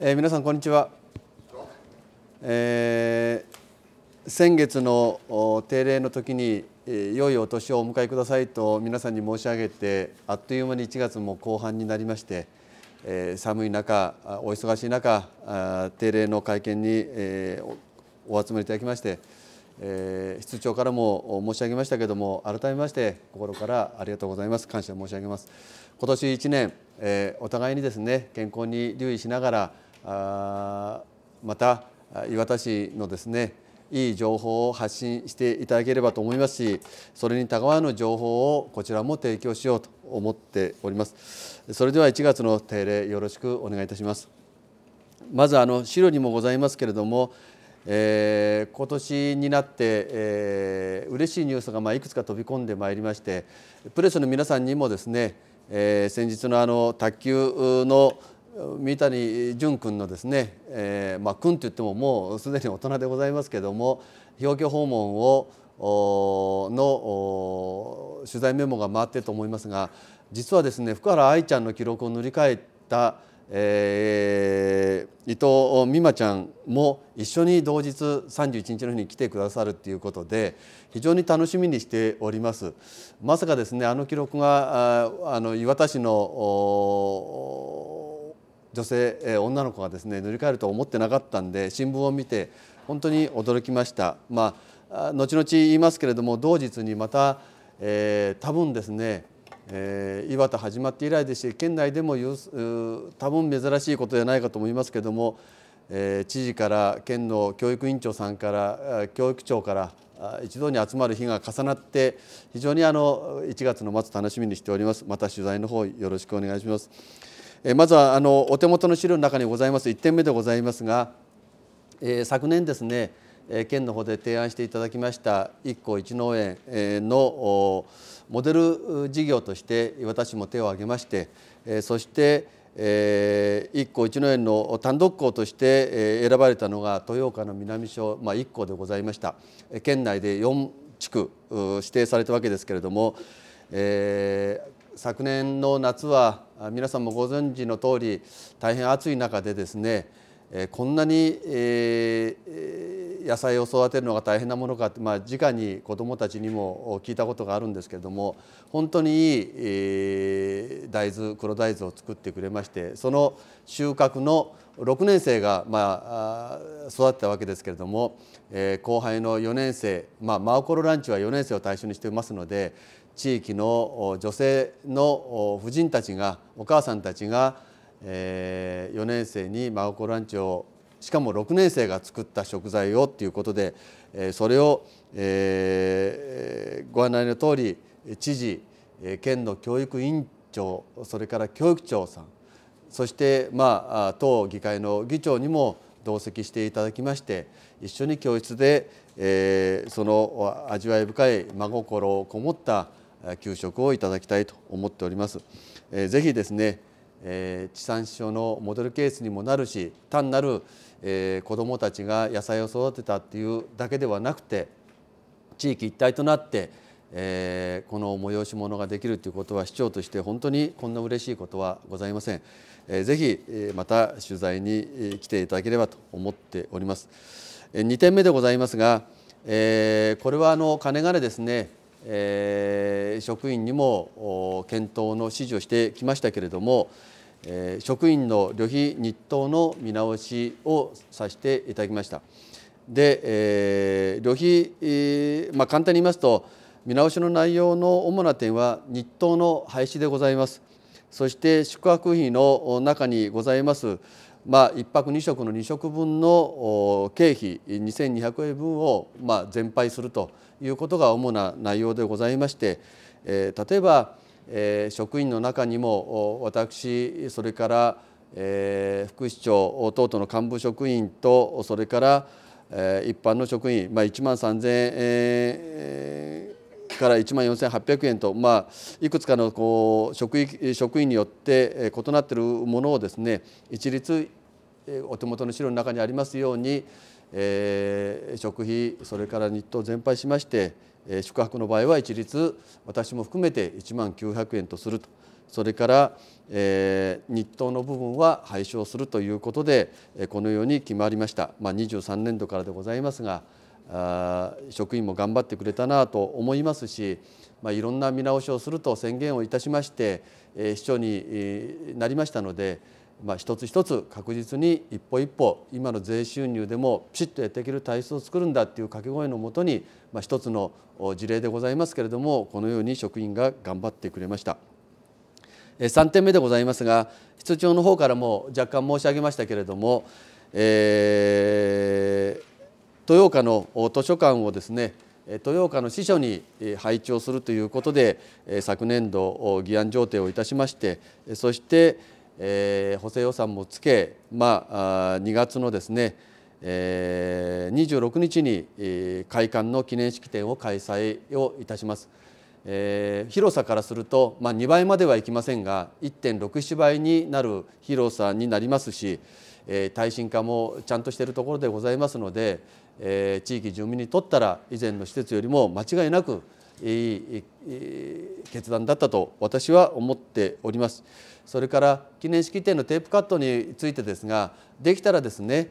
えー、皆さんこんにちは、えー、先月の定例の時に、えー、良いお年をお迎えくださいと皆さんに申し上げてあっという間に1月も後半になりまして、えー、寒い中お忙しい中定例の会見に、えー、お集まりいただきまして、えー、室長からも申し上げましたけども改めまして心からありがとうございます感謝申し上げます今年1年、えー、お互いにですね健康に留意しながらあまた磐田市のですねいい情報を発信していただければと思いますしそれにたがわ情報をこちらも提供しようと思っておりますそれでは1月の定例よろしくお願いいたしますまずあの資料にもございますけれどもえー、今年になって、えー、嬉しいニュースがまあいくつか飛び込んでまいりましてプレスの皆さんにもですね、えー、先日のあの卓球の三谷淳君のですね、えー、まあ君といってももうすでに大人でございますけども表記訪問をの取材メモが回ってると思いますが実はですね福原愛ちゃんの記録を塗り替えた、えー、伊藤美誠ちゃんも一緒に同日31日の日に来てくださるということで非常に楽しみにしております。まさかですねあの記録があの磐田市の女性女の子がですね塗り替えると思ってなかったんで新聞を見て本当に驚きました。まあ、後々言いますけれども同日にまた、えー、多分ですねえー、岩田始まって以来ですし県内でも多分珍しいことじゃないかと思いますけども、えー、知事から県の教育委員長さんから教育長から一度に集まる日が重なって非常にあの1月の末楽しみにしておりますまた取材の方よろしくお願いします。えまずはあのお手元の資料の中にございます1点目でございますが、え昨年ですね県の方で提案していただきました一校一農園のモデル事業として私も手を挙げましてそして一校一農園の単独校として選ばれたのが豊岡の南署、まあ、一校でございました県内で4地区指定されたわけですけれども、え昨年の夏は皆さんもご存知の通り大変暑い中でですねこんなに野菜を育てるのが大変なものかってまあ直に子どもたちにも聞いたことがあるんですけれども本当にいい大豆黒大豆を作ってくれましてその収穫の6年生がまあ育ったわけですけれども後輩の4年生まあマオコロランチは4年生を対象にしていますので地域の女性の婦人たちがお母さんたちが、え4年生に真心ランチをしかも6年生が作った食材をっていうことで、えそれを、えご案内の通り知事、え県の教育委員長それから教育長さんそしてまあ党議会の議長にも同席していただきまして一緒に教室で、えその味わい深い真心をこもった給食をいただきたいと思っております。えぜひですねえ地産地消のモデルケースにもなるし単なるえ子どもたちが野菜を育てたっていうだけではなくて地域一体となってえー、この催し物ができるということは市長として本当にこんな嬉しいことはございません、えー、ぜひ、また取材に来ていただければと思っております、え2点目でございますが、えー、これはあの金がねですね、えー職員にも検討の指示をしてきましたけれども職員の旅費日当の見直しをさせていただきました。で、え旅費、まあ、簡単に言いますと見直しの内容の主な点は日当の廃止でございますそして宿泊費の中にございます、まあ、1泊2食の2食分の経費2200円分を、ま全廃するということが主な内容でございましてえ例えば、え職員の中にも私それから、え副市長等々の幹部職員とそれから一般の職員、まあ、1万3,000円から1万4,800円と、まあ、いくつかのこう職員職員によって異なっているものをですね一律お手元の資料の中にありますようにえー、食費それから日当全廃しまして、えー、宿泊の場合は一律私も含めて1万900円とするとそれから、えー、日当の部分は廃止をするということで、えー、このように決まりました、まあ、23年度からでございますがあ職員も頑張ってくれたなと思いますし、まあ、いろんな見直しをすると宣言をいたしまして、えー、市長になりましたので。まあ、一つ一つ確実に一歩一歩今の税収入でもピシッとやっていける体質を作るんだっていう掛け声のもとに、まあ、一つの事例でございますけれどもこのように職員が頑張ってくれました。3点目でございますが室長の方からも若干申し上げましたけれども、えー、豊岡の図書館をですね豊岡の支所に配置をするということで昨年度議案上程をいたしましてそしてえー、補正予算もつけ、まあ、2月のですね、えー、26日に、えー、開館の記念式典を開催をいたします。えー、広さからすると、まあ、2倍まではいきませんが1.67倍になる広さになりますし、えー、耐震化もちゃんとしているところでございますので、えー、地域住民にとったら以前の施設よりも間違いなく決断だったと私は思っております。それから記念式典のテープカットについてですができたらですね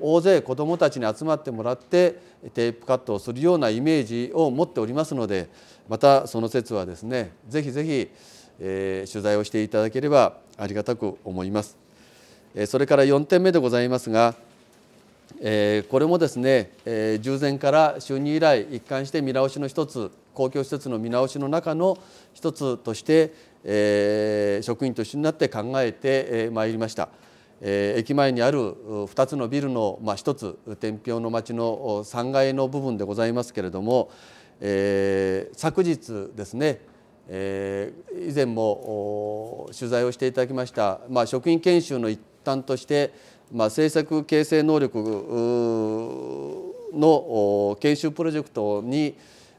大勢子どもたちに集まってもらってテープカットをするようなイメージを持っておりますのでまたその説はですねぜひぜひ、え取材をしていただければありがたく思います。それから4点目でございますがえこれもですね、え従前から就任以来一貫して見直しの一つ公共施設の見直しの中の一つとして、え職員と一緒になって考えてまいりました。え駅前にある2つのビルの、ま1つ天平の町の3階の部分でございますけれども、え昨日ですね、え以前も取材をしていただきました、ま職員研修の一端としてまあ、政策形成能力の研修プロジェクトに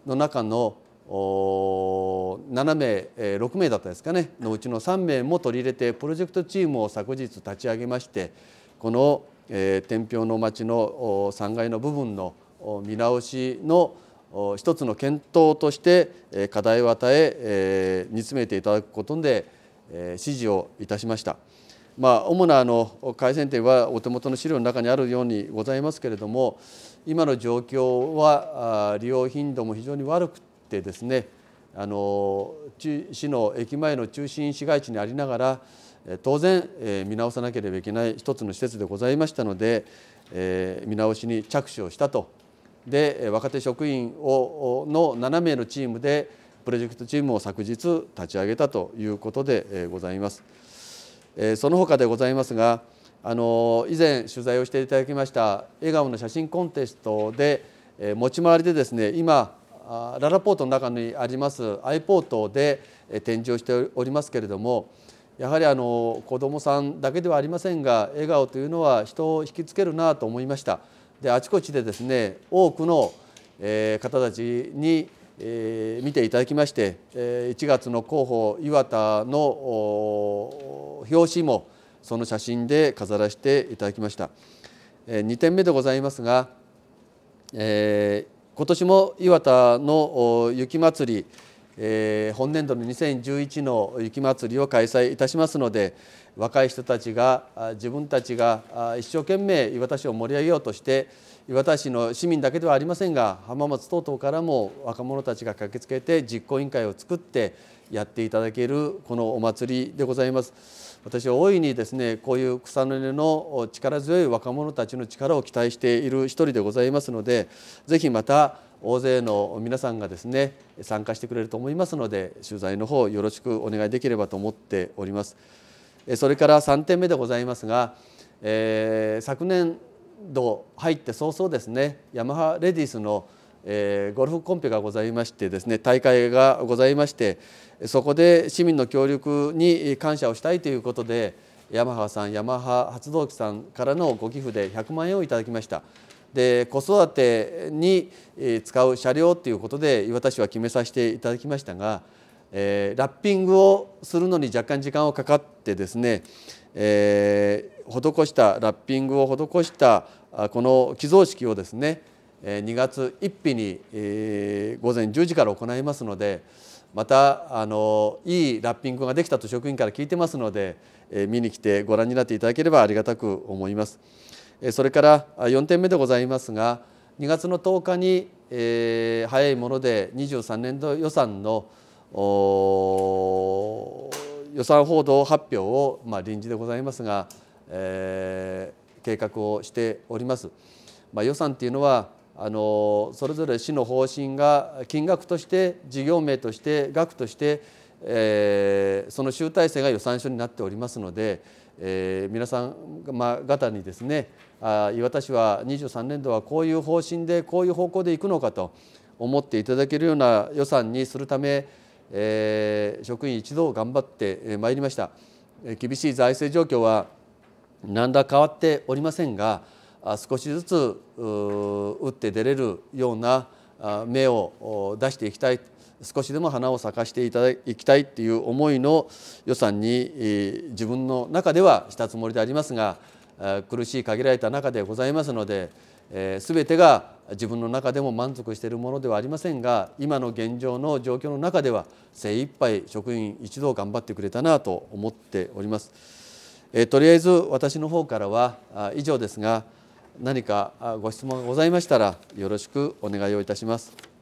の中の7名6名だったですかねのうちの3名も取り入れてプロジェクトチームを昨日立ち上げましてこの、天平の町の3階の部分の見直しの一つの検討として課題を与え、煮詰めていただくことで、指示をいたしました。まあ、主なあの改善点はお手元の資料の中にあるようにございますけれども今の状況は利用頻度も非常に悪くてですねあの市の駅前の中心市街地にありながら当然、え見直さなければいけない一つの施設でございましたので、え見直しに着手をしたとで若手職員をの7名のチームでプロジェクトチームを昨日立ち上げたということでございます。えその他でございますがあの以前取材をしていただきました笑顔の写真コンテストで、え持ち回りでですね今ララポートの中にあります i ポートで展示をしておりますけれどもやはりあの子どもさんだけではありませんが笑顔というのは人を引きつけるなと思いました。であちこちでですね多くの方たちにえー、見ていただきまして、えー、1月の広報岩田の表紙もその写真で飾らせていただきました、えー、2点目でございますが、えー、今年も岩田の雪まつりえー、本年度の2011の雪まつりを開催いたしますので若い人たちが自分たちが一生懸命磐田市を盛り上げようとして磐田市の市民だけではありませんが浜松等々からも若者たちが駆けつけて実行委員会を作ってやっていただけるこのお祭りでございます。私は大いにですねこういう草の根の力強い若者たちの力を期待している一人でございますのでぜひまた大勢の皆さんがですね参加してくれると思いますので取材の方よろしくお願いできればと思っておりますそれから3点目でございますが、えー、昨年度入って早々ですねヤマハレディスのえー、ゴルフコンペがございましてですね大会がございましてそこで市民の協力に感謝をしたいということでヤマハさんヤマハ発動機さんからのご寄付で100万円をいただきましたで子育てに使う車両ということで岩田市は決めさせていただきましたが、えー、ラッピングをするのに若干時間をかかってですね、えー、施したラッピングを施したこの寄贈式をですね2月1日に、えー、午前10時から行いますのでまたあのいいラッピングができたと職員から聞いてますので、えー、見に来てご覧になっていただければありがたく思います。それから4点目でございますが2月の10日に、えー、早いもので23年度予算の予算報道発表を、まあ、臨時でございますが、えー、計画をしております。まあ、予算というのはあのそれぞれ市の方針が金額として事業名として額として、えー、その集大成が予算書になっておりますので、えー、皆さん、ま方にですねあ私は23年度はこういう方針でこういう方向でいくのかと思っていただけるような予算にするため、えー、職員一同頑張ってまいりました。厳しい財政状況は何ら変わっておりませんが少しずつ打って出れるような目を出していきたい少しでも花を咲かしていただきたいっていう思いの予算に自分の中ではしたつもりでありますが苦しい限られた中でございますので全てが自分の中でも満足しているものではありませんが今の現状の状況の中では精一杯職員一同頑張ってくれたなと思っております。えとりあえず私の方からは以上ですが何かご質問がございましたらよろしくお願いをいたします。